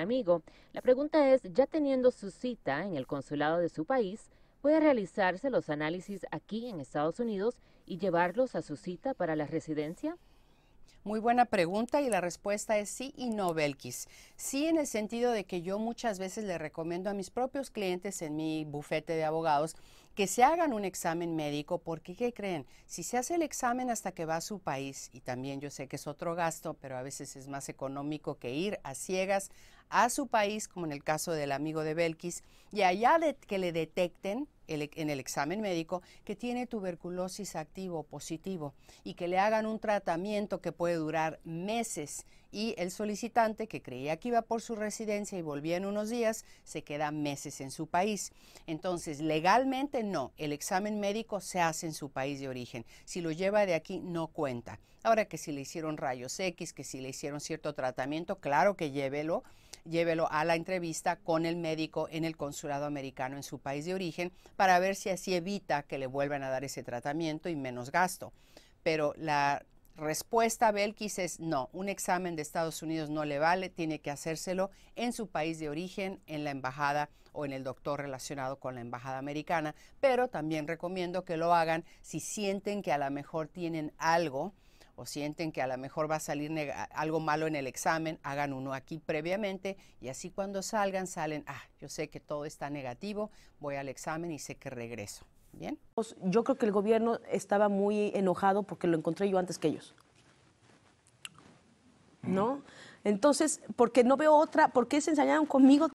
amigo. La pregunta es, ya teniendo su cita en el consulado de su país, puede realizarse los análisis aquí en Estados Unidos y llevarlos a su cita para la residencia? Muy buena pregunta y la respuesta es sí y no, Belkis. Sí en el sentido de que yo muchas veces le recomiendo a mis propios clientes en mi bufete de abogados que se hagan un examen médico, porque ¿qué creen? Si se hace el examen hasta que va a su país, y también yo sé que es otro gasto, pero a veces es más económico que ir a ciegas a su país, como en el caso del amigo de Belkis, y allá que le detecten en el examen médico que tiene tuberculosis activo positivo y que le hagan un tratamiento que puede durar meses y el solicitante que creía que iba por su residencia y volvía en unos días, se queda meses en su país. Entonces, legalmente no, el examen médico se hace en su país de origen. Si lo lleva de aquí, no cuenta. Ahora que si le hicieron rayos X, que si le hicieron cierto tratamiento, claro que llévelo llévelo a la entrevista con el médico en el consulado americano en su país de origen para ver si así evita que le vuelvan a dar ese tratamiento y menos gasto. Pero la respuesta, Belkis, es no, un examen de Estados Unidos no le vale, tiene que hacérselo en su país de origen, en la embajada o en el doctor relacionado con la embajada americana, pero también recomiendo que lo hagan si sienten que a lo mejor tienen algo o sienten que a lo mejor va a salir algo malo en el examen, hagan uno aquí previamente y así cuando salgan, salen, ah, yo sé que todo está negativo, voy al examen y sé que regreso. Pues, yo creo que el gobierno estaba muy enojado porque lo encontré yo antes que ellos. ¿No? Entonces, porque no veo otra, ¿por qué se ensañaron conmigo